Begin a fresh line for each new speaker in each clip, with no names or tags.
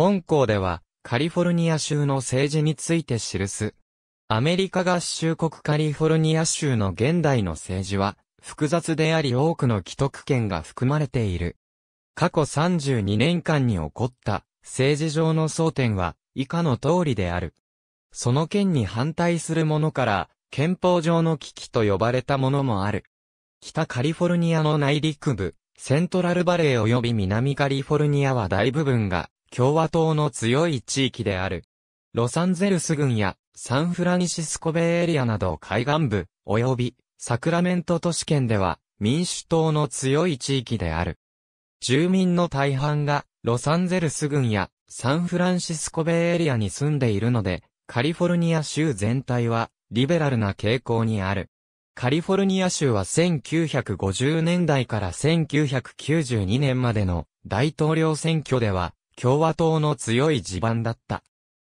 本校では、カリフォルニア州の政治について記す。アメリカ合衆国カリフォルニア州の現代の政治は、複雑であり多くの既得権が含まれている。過去32年間に起こった政治上の争点は以下の通りである。その件に反対するものから憲法上の危機と呼ばれたものもある。北カリフォルニアの内陸部、セントラルバレー及び南カリフォルニアは大部分が共和党の強い地域である。ロサンゼルス郡やサンフランシスコベイエリアなど海岸部、及びサクラメント都市圏では民主党の強い地域である。住民の大半がロサンゼルス郡やサンフランシスコベイエリアに住んでいるので、カリフォルニア州全体はリベラルな傾向にある。カリフォルニア州は1950年代から1992年までの大統領選挙では共和党の強い地盤だった。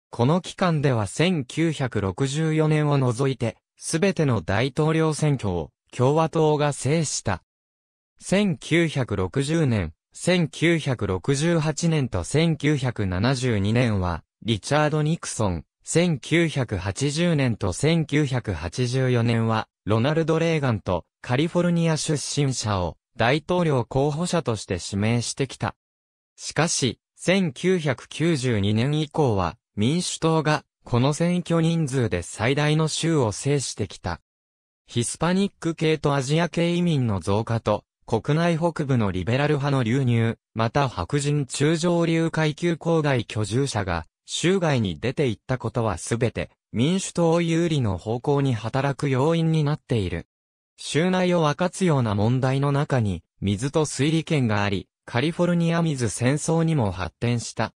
この期間では1964年を除いて、すべての大統領選挙を共和党が制した。1960年、1968年と1972年は、リチャード・ニクソン、1980年と1984年は、ロナルド・レーガンとカリフォルニア出身者を大統領候補者として指名してきた。しかし、1992年以降は民主党がこの選挙人数で最大の州を制してきた。ヒスパニック系とアジア系移民の増加と国内北部のリベラル派の流入、また白人中上流階級郊外居住者が州外に出ていったことはすべて民主党有利の方向に働く要因になっている。州内を分かつような問題の中に水と水利権があり、カリフォルニア水戦争にも発展した。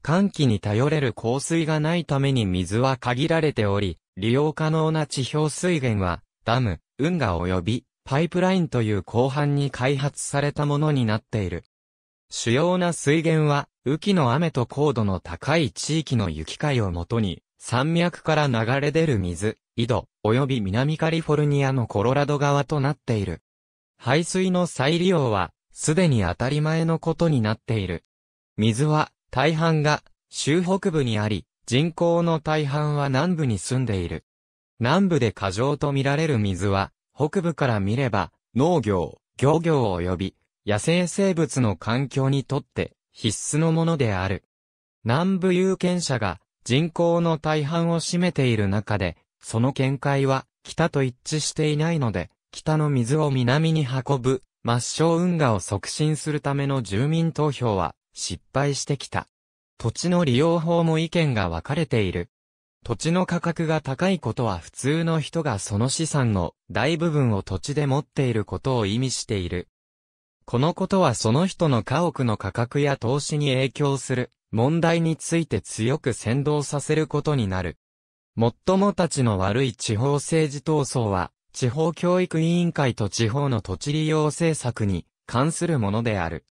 寒気に頼れる降水がないために水は限られており、利用可能な地表水源は、ダム、運河及び、パイプラインという広範に開発されたものになっている。主要な水源は、雨季の雨と高度の高い地域の雪解をもとに、山脈から流れ出る水、井戸、及び南カリフォルニアのコロラド川となっている。排水の再利用は、すでに当たり前のことになっている。水は、大半が、州北部にあり、人口の大半は南部に住んでいる。南部で過剰と見られる水は、北部から見れば、農業、漁業及び、野生生物の環境にとって、必須のものである。南部有権者が、人口の大半を占めている中で、その見解は、北と一致していないので、北の水を南に運ぶ、抹消運河を促進するための住民投票は失敗してきた。土地の利用法も意見が分かれている。土地の価格が高いことは普通の人がその資産の大部分を土地で持っていることを意味している。このことはその人の家屋の価格や投資に影響する問題について強く先導させることになる。もっともたちの悪い地方政治闘争は地方教育委員会と地方の土地利用政策に関するものである。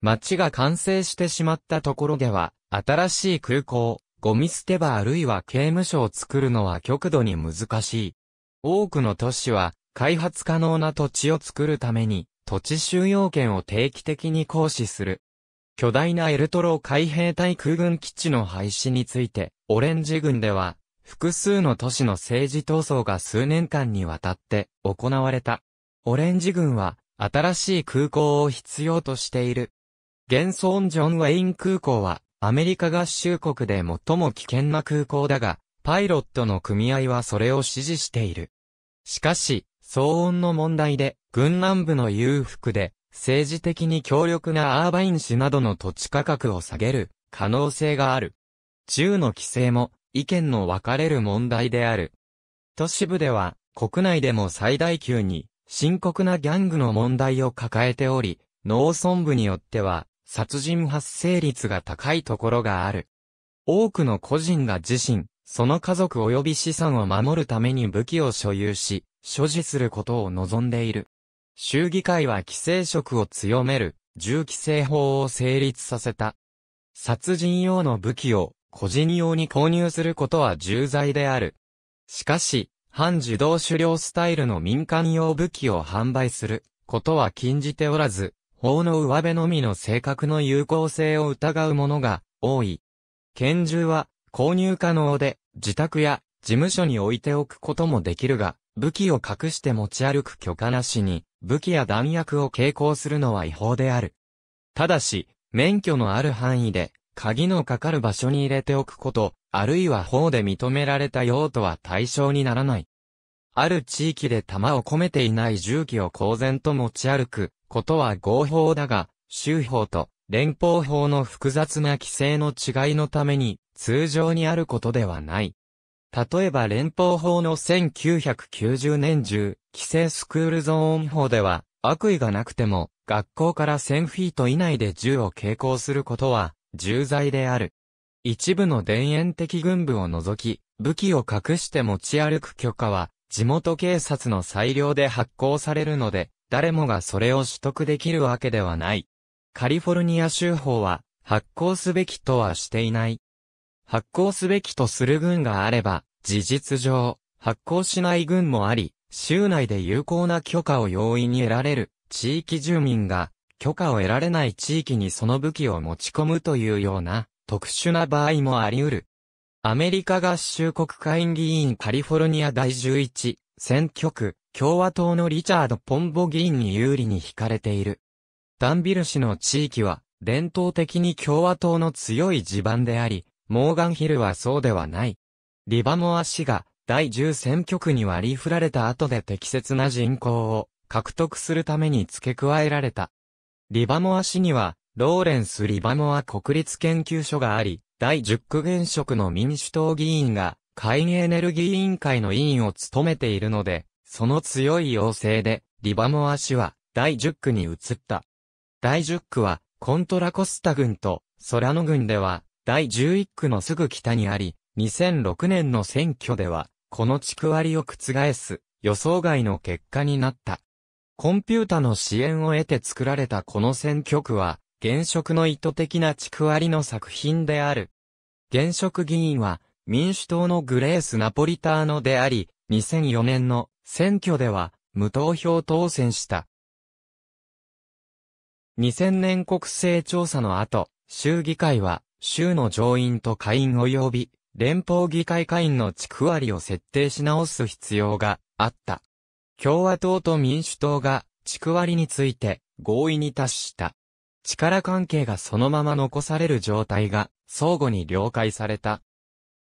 町が完成してしまったところでは、新しい空港、ゴミ捨て場あるいは刑務所を作るのは極度に難しい。多くの都市は、開発可能な土地を作るために、土地収容権を定期的に行使する。巨大なエルトロ海兵隊空軍基地の廃止について、オレンジ軍では、複数の都市の政治闘争が数年間にわたって行われた。オレンジ軍は新しい空港を必要としている。現存ジョン・ウェイン空港はアメリカ合衆国で最も危険な空港だが、パイロットの組合はそれを支持している。しかし、騒音の問題で、軍南部の裕福で、政治的に強力なアーバイン市などの土地価格を下げる可能性がある。銃の規制も意見の分かれる問題である。都市部では、国内でも最大級に、深刻なギャングの問題を抱えており、農村部によっては、殺人発生率が高いところがある。多くの個人が自身、その家族及び資産を守るために武器を所有し、所持することを望んでいる。州議会は規制色を強める、銃規制法を成立させた。殺人用の武器を個人用に購入することは重罪である。しかし、半自動狩猟スタイルの民間用武器を販売することは禁じておらず、法の上辺のみの性格の有効性を疑うものが多い。拳銃は購入可能で、自宅や事務所に置いておくこともできるが、武器を隠して持ち歩く許可なしに、武器や弾薬を携行するのは違法である。ただし、免許のある範囲で、鍵のかかる場所に入れておくこと、あるいは法で認められた用途は対象にならない。ある地域で弾を込めていない銃器を公然と持ち歩くことは合法だが、州法と連邦法の複雑な規制の違いのために通常にあることではない。例えば連邦法の1990年中、規制スクールゾーン法では、悪意がなくても、学校から1000フィート以内で銃を携行することは、重罪である。一部の田園的軍部を除き、武器を隠して持ち歩く許可は、地元警察の裁量で発行されるので、誰もがそれを取得できるわけではない。カリフォルニア州法は、発行すべきとはしていない。発行すべきとする軍があれば、事実上、発行しない軍もあり、州内で有効な許可を容易に得られる地域住民が許可を得られない地域にその武器を持ち込むというような特殊な場合もあり得る。アメリカ合衆国会議員カリフォルニア第11選挙区共和党のリチャード・ポンボ議員に有利に惹かれている。ダンビル氏の地域は伝統的に共和党の強い地盤であり、モーガンヒルはそうではない。リバモア氏が第10選挙区に割り振られた後で適切な人口を獲得するために付け加えられたリバモア市には、ローレンス・リバモア国立研究所があり、第10区現職の民主党議員が、海エネルギー委員会の委員を務めているので、その強い要請で、リバモア市は、第10区に移った。第10区は、コントラコスタ郡と、ソラノ郡では、第11区のすぐ北にあり、2006年の選挙では、この地区割を覆す、予想外の結果になった。コンピュータの支援を得て作られたこの選挙区は、現職の意図的な地区割りの作品である。現職議員は、民主党のグレース・ナポリターノであり、2004年の選挙では、無投票当選した。2000年国勢調査の後、州議会は、州の上院と下院及び、連邦議会下院の地区割りを設定し直す必要があった。共和党と民主党が地区割りについて合意に達した。力関係がそのまま残される状態が相互に了解された。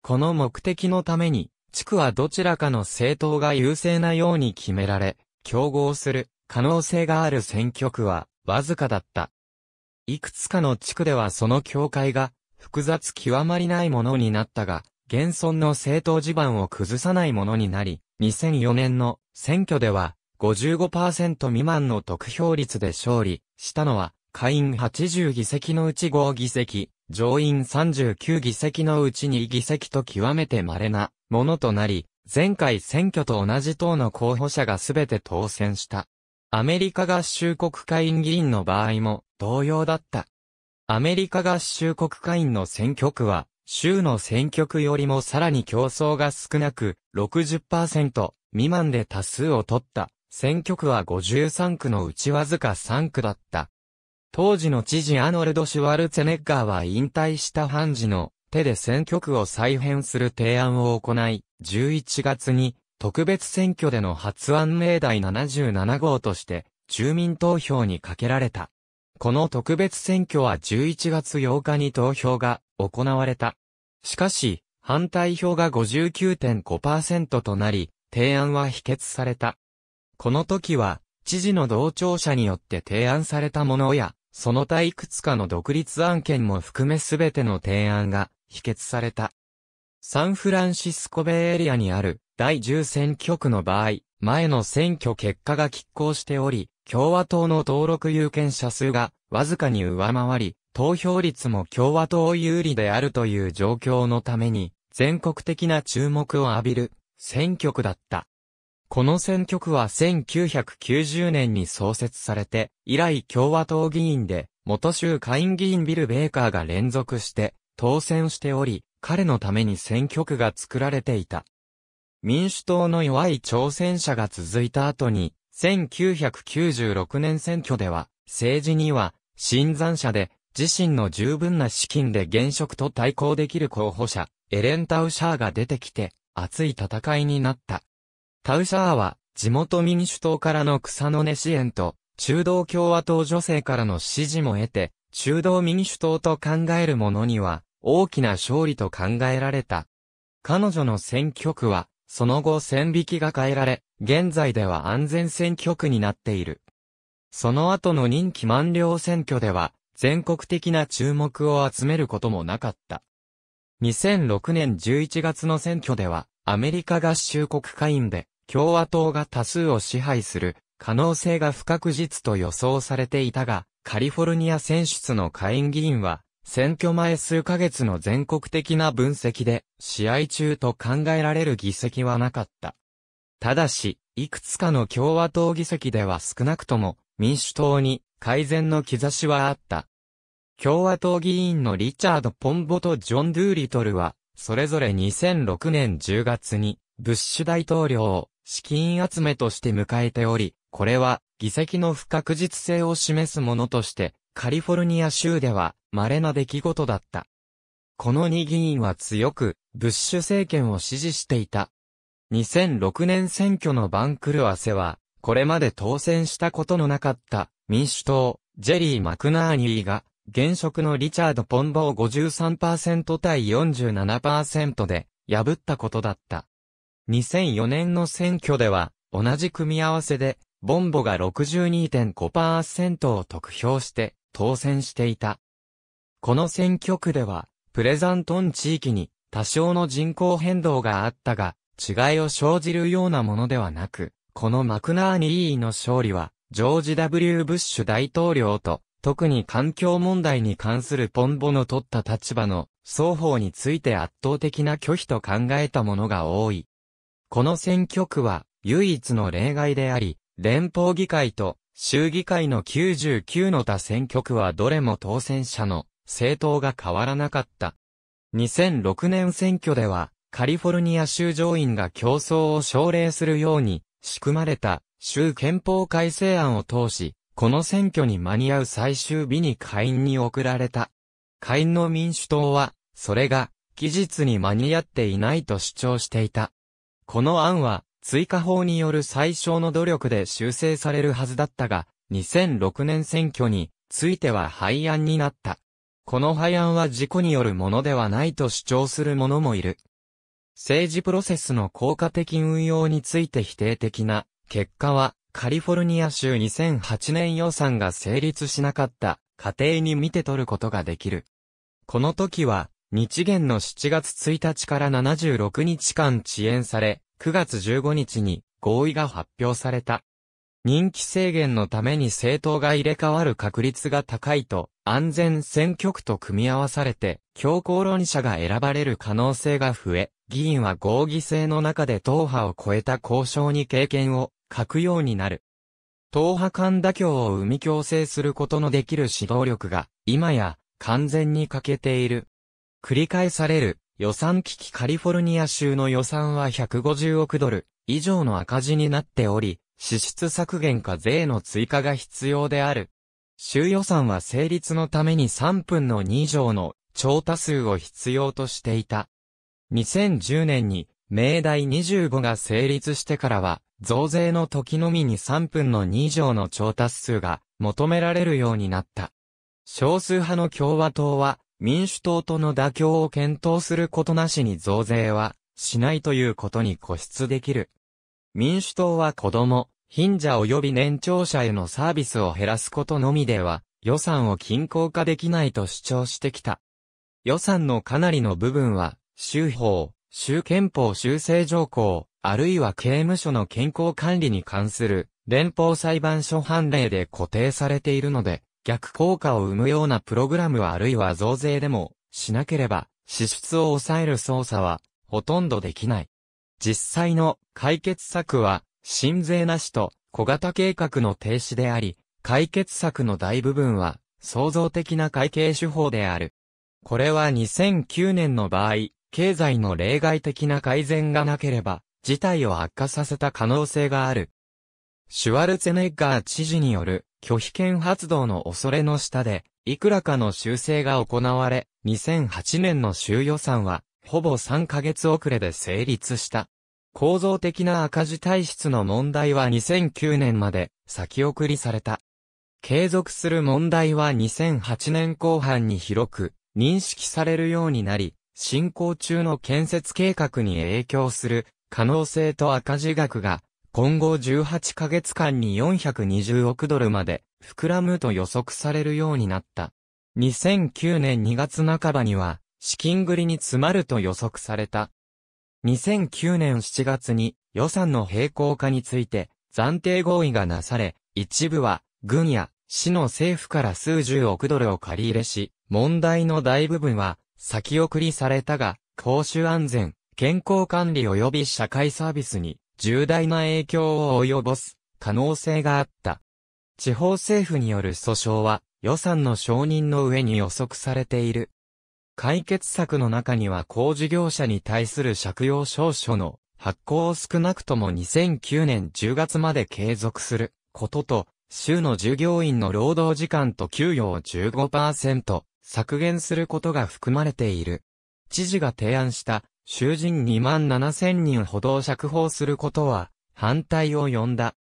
この目的のために、地区はどちらかの政党が優勢なように決められ、競合する可能性がある選挙区はわずかだった。いくつかの地区ではその境界が複雑極まりないものになったが、現存の政党地盤を崩さないものになり、2004年の選挙では55%未満の得票率で勝利したのは下院80議席のうち5議席、上院39議席のうち2議席と極めて稀なものとなり、前回選挙と同じ党の候補者が全て当選した。アメリカ合衆国下院議員の場合も同様だった。アメリカ合衆国下院の選挙区は州の選挙区よりもさらに競争が少なく、60%未満で多数を取った。選挙区は53区のうちわずか3区だった。当時の知事アノルド・シュワルツェネッガーは引退した判事の手で選挙区を再編する提案を行い、11月に特別選挙での発案命題77号として住民投票にかけられた。この特別選挙は11月8日に投票が行われた。しかし、反対票が59.5%となり、提案は否決された。この時は、知事の同調者によって提案されたものや、その他いくつかの独立案件も含めすべての提案が否決された。サンフランシスコベイエリアにある第10選挙区の場合、前の選挙結果が拮抗しており、共和党の登録有権者数がわずかに上回り、投票率も共和党有利であるという状況のために、全国的な注目を浴びる選挙区だった。この選挙区は1990年に創設されて、以来共和党議員で、元州下院議員ビル・ベーカーが連続して当選しており、彼のために選挙区が作られていた。民主党の弱い挑戦者が続いた後に、1996年選挙では、政治には、新参者で自身の十分な資金で現職と対抗できる候補者、エレン・タウシャーが出てきて、熱い戦いになった。タウシャーは、地元民主党からの草の根支援と、中道共和党女性からの支持も得て、中道民主党と考える者には、大きな勝利と考えられた。彼女の選挙区は、その後線引きが変えられ、現在では安全選挙区になっている。その後の任期満了選挙では、全国的な注目を集めることもなかった。2006年11月の選挙では、アメリカ合衆国会員で共和党が多数を支配する可能性が不確実と予想されていたが、カリフォルニア選出の下院議員は、選挙前数ヶ月の全国的な分析で、試合中と考えられる議席はなかった。ただし、いくつかの共和党議席では少なくとも民主党に改善の兆しはあった。共和党議員のリチャード・ポンボとジョン・ドゥーリトルは、それぞれ2006年10月に、ブッシュ大統領を資金集めとして迎えており、これは議席の不確実性を示すものとして、カリフォルニア州では稀な出来事だった。この2議員は強く、ブッシュ政権を支持していた。2006年選挙の番狂わせは、これまで当選したことのなかった民主党、ジェリー・マクナーニーが現職のリチャード・ポンボを53%対47%で破ったことだった。2004年の選挙では、同じ組み合わせで、ボンボが62.5%を得票して当選していた。この選挙区では、プレザントン地域に多少の人口変動があったが、違いを生じるようなものではなく、このマクナーニーの勝利は、ジョージ・ W・ ブッシュ大統領と特に環境問題に関するポンボの取った立場の双方について圧倒的な拒否と考えたものが多い。この選挙区は唯一の例外であり、連邦議会と州議会の99の他選挙区はどれも当選者の政党が変わらなかった。2006年選挙では、カリフォルニア州上院が競争を奨励するように仕組まれた州憲法改正案を通し、この選挙に間に合う最終日に下院に送られた。下院の民主党は、それが、期日に間に合っていないと主張していた。この案は、追加法による最小の努力で修正されるはずだったが、2006年選挙については廃案になった。この廃案は事故によるものではないと主張する者もいる。政治プロセスの効果的運用について否定的な結果はカリフォルニア州2008年予算が成立しなかった家庭に見て取ることができる。この時は、日元の7月1日から76日間遅延され、9月15日に合意が発表された。人気制限のために政党が入れ替わる確率が高いと、安全選挙区と組み合わされて、強硬論者が選ばれる可能性が増え、議員は合議制の中で党派を超えた交渉に経験を書くようになる。党派間妥協を生み共生することのできる指導力が、今や、完全に欠けている。繰り返される、予算危機カリフォルニア州の予算は150億ドル以上の赤字になっており、支出削減か税の追加が必要である。州予算は成立のために3分の2以上の超多数を必要としていた。2010年に、命題25が成立してからは、増税の時のみに3分の2以上の調達数が求められるようになった。少数派の共和党は民主党との妥協を検討することなしに増税はしないということに固執できる。民主党は子供、貧者及び年長者へのサービスを減らすことのみでは予算を均衡化できないと主張してきた。予算のかなりの部分は、州法、州憲法修正条項、あるいは刑務所の健康管理に関する連邦裁判所判例で固定されているので、逆効果を生むようなプログラムはあるいは増税でもしなければ支出を抑える操作はほとんどできない。実際の解決策は、新税なしと小型計画の停止であり、解決策の大部分は創造的な会計手法である。これは2009年の場合、経済の例外的な改善がなければ、事態を悪化させた可能性がある。シュワルツェネッガー知事による拒否権発動の恐れの下で、いくらかの修正が行われ、2008年の州予算は、ほぼ3ヶ月遅れで成立した。構造的な赤字体質の問題は2009年まで先送りされた。継続する問題は2008年後半に広く認識されるようになり、進行中の建設計画に影響する可能性と赤字額が今後18ヶ月間に420億ドルまで膨らむと予測されるようになった。2009年2月半ばには資金繰りに詰まると予測された。2009年7月に予算の並行化について暫定合意がなされ、一部は軍や市の政府から数十億ドルを借り入れし、問題の大部分は先送りされたが、公衆安全、健康管理及び社会サービスに重大な影響を及ぼす可能性があった。地方政府による訴訟は予算の承認の上に予測されている。解決策の中には工事業者に対する借用証書の発行を少なくとも2009年10月まで継続することと、州の従業員の労働時間と給与を15%、削減することが含まれている。知事が提案した囚人2万7千人ほどを釈放することは反対を呼んだ。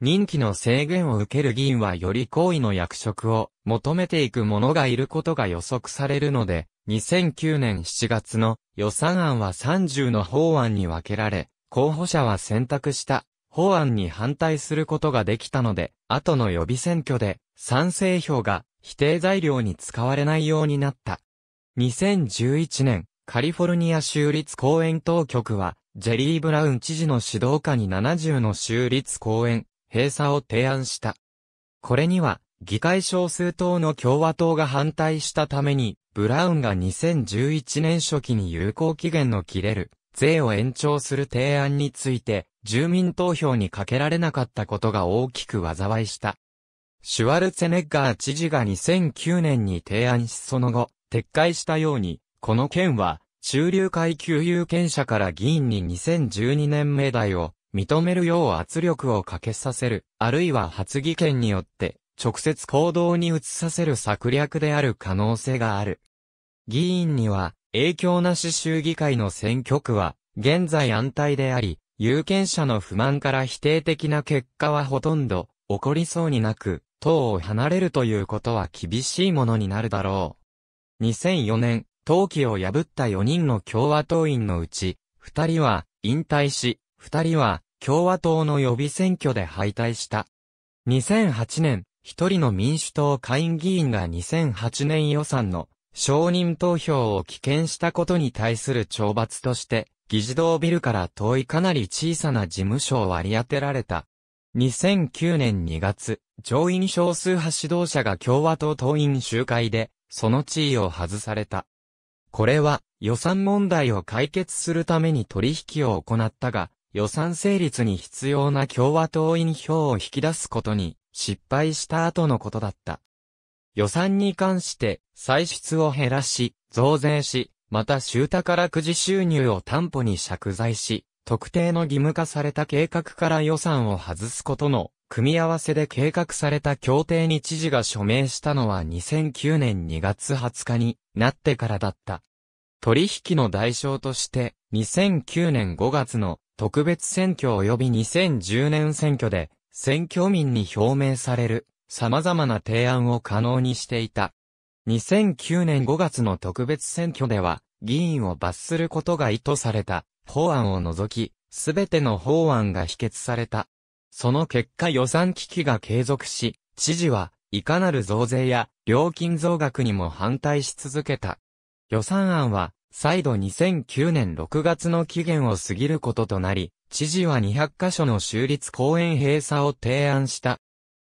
任期の制限を受ける議員はより高位の役職を求めていく者がいることが予測されるので、2009年7月の予算案は30の法案に分けられ、候補者は選択した法案に反対することができたので、後の予備選挙で賛成票が否定材料に使われないようになった。2011年、カリフォルニア州立公園当局は、ジェリー・ブラウン知事の指導下に70の州立公園、閉鎖を提案した。これには、議会少数党の共和党が反対したために、ブラウンが2011年初期に有効期限の切れる、税を延長する提案について、住民投票にかけられなかったことが大きく災いした。シュワルツェネッガー知事が2009年に提案しその後、撤回したように、この件は、中流階級有権者から議員に2012年命題を認めるよう圧力をかけさせる、あるいは発議権によって直接行動に移させる策略である可能性がある。議員には影響なし衆議会の選挙区は現在安泰であり、有権者の不満から否定的な結果はほとんど起こりそうになく、党を離れるということは厳しいものになるだろう。2004年、党旗を破った4人の共和党員のうち、2人は引退し、2人は共和党の予備選挙で敗退した。2008年、1人の民主党下院議員が2008年予算の承認投票を棄権したことに対する懲罰として、議事堂ビルから遠いかなり小さな事務所を割り当てられた。2009年2月、上院少数派指導者が共和党党員集会で、その地位を外された。これは、予算問題を解決するために取引を行ったが、予算成立に必要な共和党員票を引き出すことに失敗した後のことだった。予算に関して歳出を減らし、増税し、また州宝くじ収入を担保に借財し、特定の義務化された計画から予算を外すことの組み合わせで計画された協定に知事が署名したのは2009年2月20日になってからだった。取引の代償として2009年5月の特別選挙及び2010年選挙で選挙民に表明される様々な提案を可能にしていた。2009年5月の特別選挙では議員を罰することが意図された法案を除き、すべての法案が否決された。その結果予算危機が継続し、知事はいかなる増税や料金増額にも反対し続けた。予算案は再度2009年6月の期限を過ぎることとなり、知事は200カ所の州立公園閉鎖を提案した。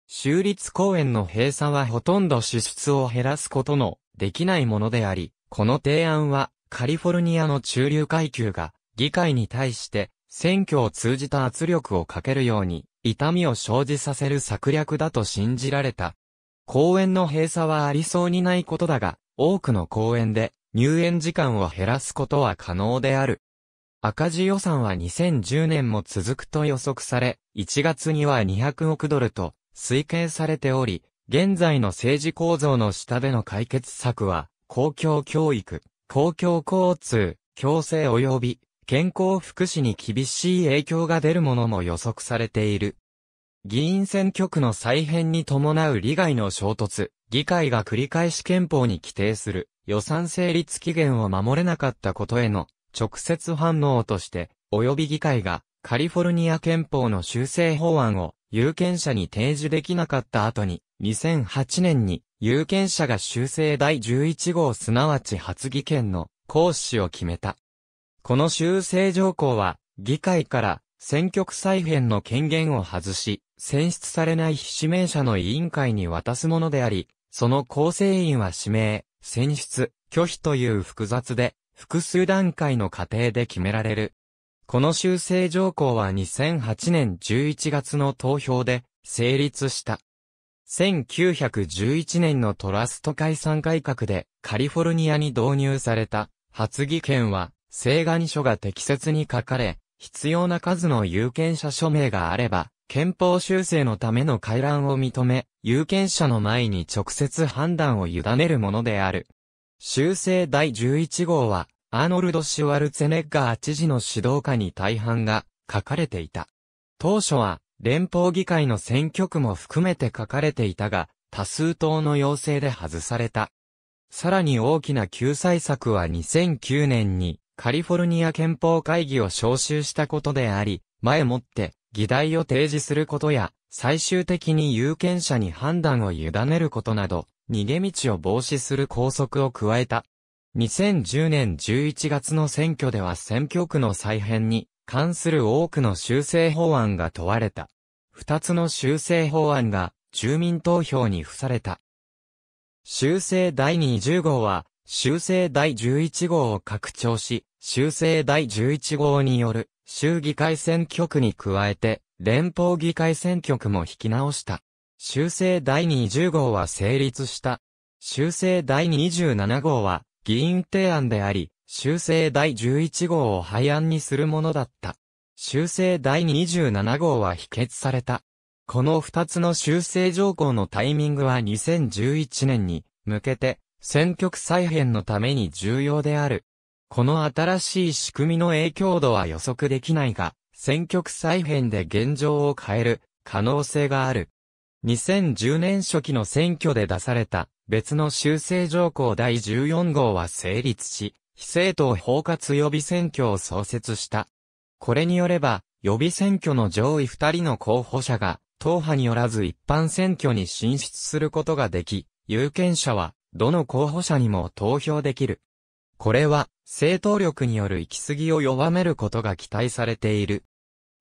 州立公園の閉鎖はほとんど支出を減らすことのできないものであり、この提案はカリフォルニアの中流階級が議会に対して選挙を通じた圧力をかけるように痛みを生じさせる策略だと信じられた。公園の閉鎖はありそうにないことだが、多くの公園で入園時間を減らすことは可能である。赤字予算は2010年も続くと予測され、1月には200億ドルと推計されており、現在の政治構造の下での解決策は、公共教育、公共交通、共生及び健康福祉に厳しい影響が出るものも予測されている。議員選挙区の再編に伴う利害の衝突、議会が繰り返し憲法に規定する予算成立期限を守れなかったことへの直接反応として、及び議会がカリフォルニア憲法の修正法案を有権者に提示できなかった後に、2008年に有権者が修正第11号すなわち発議権の行使を決めた。この修正条項は、議会から選挙区再編の権限を外し、選出されない非指名者の委員会に渡すものであり、その構成員は指名、選出、拒否という複雑で、複数段階の過程で決められる。この修正条項は2008年11月の投票で成立した。1911年のトラスト解散改革でカリフォルニアに導入された発議権は請願書が適切に書かれ、必要な数の有権者署名があれば、憲法修正のための回覧を認め、有権者の前に直接判断を委ねるものである。修正第11号は、アーノルド・シュワルツェネッガー知事の指導下に大半が書かれていた。当初は、連邦議会の選挙区も含めて書かれていたが、多数党の要請で外された。さらに大きな救済策は2009年に、カリフォルニア憲法会議を招集したことであり、前もって議題を提示することや、最終的に有権者に判断を委ねることなど、逃げ道を防止する拘束を加えた。2010年11月の選挙では選挙区の再編に関する多くの修正法案が問われた。二つの修正法案が住民投票に付された。修正第20号は修正第11号を拡張し、修正第11号による州議会選挙区に加えて連邦議会選挙区も引き直した。修正第20号は成立した。修正第27号は議員提案であり、修正第11号を廃案にするものだった。修正第27号は否決された。この二つの修正条項のタイミングは2011年に向けて選挙区再編のために重要である。この新しい仕組みの影響度は予測できないが、選挙区再編で現状を変える可能性がある。2010年初期の選挙で出された別の修正条項第14号は成立し、非政党包括予備選挙を創設した。これによれば、予備選挙の上位2人の候補者が、党派によらず一般選挙に進出することができ、有権者は、どの候補者にも投票できる。これは、政党力による行き過ぎを弱めることが期待されている。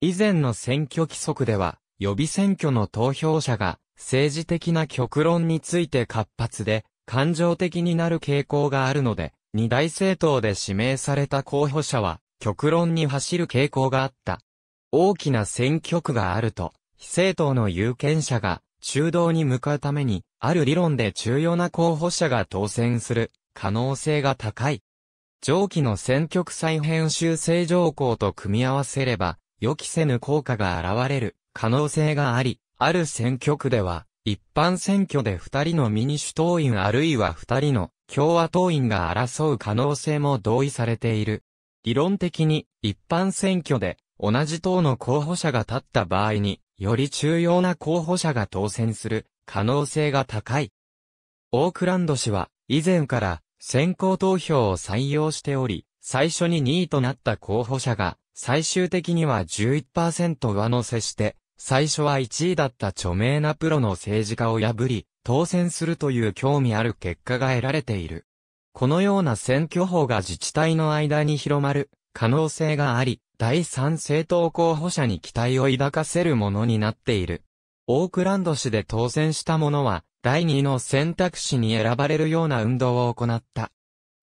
以前の選挙規則では、予備選挙の投票者が、政治的な極論について活発で、感情的になる傾向があるので、二大政党で指名された候補者は、極論に走る傾向があった。大きな選挙区があると、非政党の有権者が、中道に向かうために、ある理論で重要な候補者が当選する可能性が高い。上記の選曲再編集正常項と組み合わせれば、予期せぬ効果が現れる可能性があり、ある選挙区では、一般選挙で二人のミニ主党員あるいは二人の共和党員が争う可能性も同意されている。理論的に、一般選挙で同じ党の候補者が立った場合に、より重要な候補者が当選する可能性が高い。オークランド氏は、以前から先行投票を採用しており、最初に2位となった候補者が、最終的には11%上乗せして、最初は1位だった著名なプロの政治家を破り、当選するという興味ある結果が得られている。このような選挙法が自治体の間に広まる可能性があり、第三政党候補者に期待を抱かせるものになっている。オークランド市で当選した者は、第2の選択肢に選ばれるような運動を行った。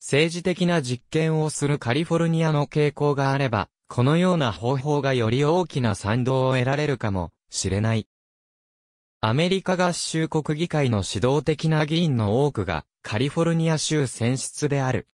政治的な実験をするカリフォルニアの傾向があれば、このような方法がより大きな賛同を得られるかもしれない。アメリカ合衆国議会の指導的な議員の多くがカリフォルニア州選出である。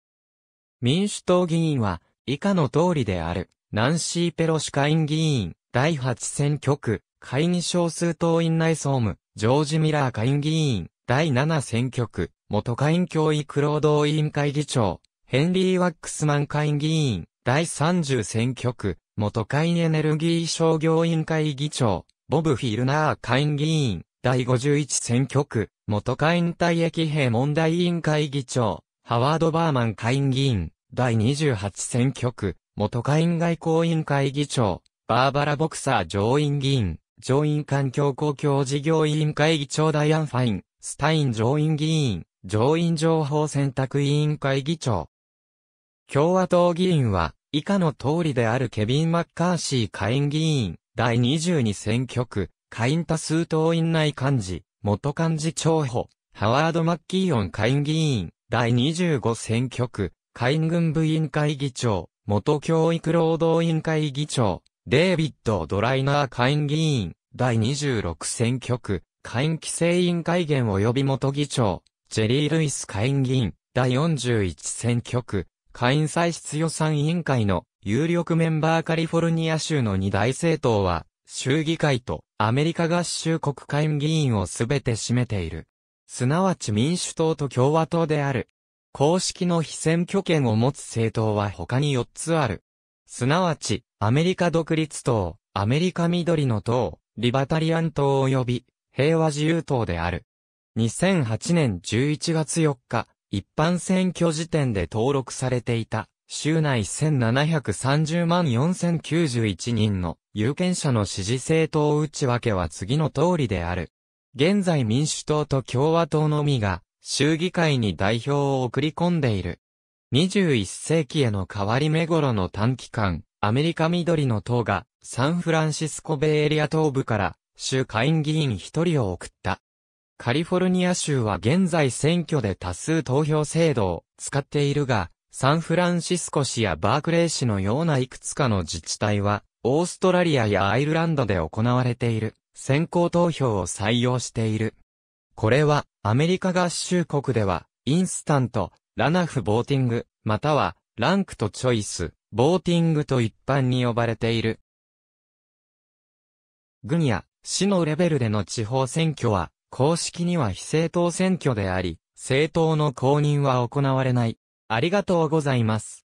民主党議員は以下の通りである。ナンシー・ペロシ下院議員、第8選挙区、会議少数党院内総務、ジョージ・ミラー下院議員、第7選挙区、元下院教育労働委員会議長、ヘンリー・ワックスマン下院議員、第30選挙区、元下院エネルギー商業委員会議長、ボブ・フィルナー下院議員、第51選挙区、元下院退役兵問題委員会議長、ハワード・バーマン下院議員、第28選挙区、元下院外交委員会議長、バーバラ・ボクサー上院議員、上院環境公共事業委員会議長ダイアン・ファイン、スタイン上院議員、上院情報選択委員会議長。共和党議員は、以下の通りであるケビン・マッカーシー下院議員、第22選挙区、下院多数党院内幹事、元幹事長補、ハワード・マッキーオン下院議員、第25選挙区、下院軍部委員会議長、元教育労働委員会議長。デイビッド・ドライナー下院議員、第26選挙区、下院規制委員会議及び元議長、ジェリー・ルイス下院議員、第41選挙区、下院歳出予算委員会の有力メンバーカリフォルニア州の二大政党は、州議会とアメリカ合衆国会議員をすべて占めている。すなわち民主党と共和党である。公式の非選挙権を持つ政党は他に4つある。すなわち、アメリカ独立党、アメリカ緑の党、リバタリアン党及び、平和自由党である。2008年11月4日、一般選挙時点で登録されていた、州内1730万4091人の有権者の支持政党内訳は次の通りである。現在民主党と共和党のみが、衆議会に代表を送り込んでいる。21世紀への変わり目頃の短期間、アメリカ緑の党がサンフランシスコベイエリア東部から州下院議員1人を送った。カリフォルニア州は現在選挙で多数投票制度を使っているが、サンフランシスコ市やバークレー市のようないくつかの自治体は、オーストラリアやアイルランドで行われている先行投票を採用している。これはアメリカ合衆国ではインスタントラナフボーティング、または、ランクとチョイス、ボーティングと一般に呼ばれている。軍や、市のレベルでの地方選挙は、公式には非政党選挙であり、政党の公認は行われない。ありがとうございます。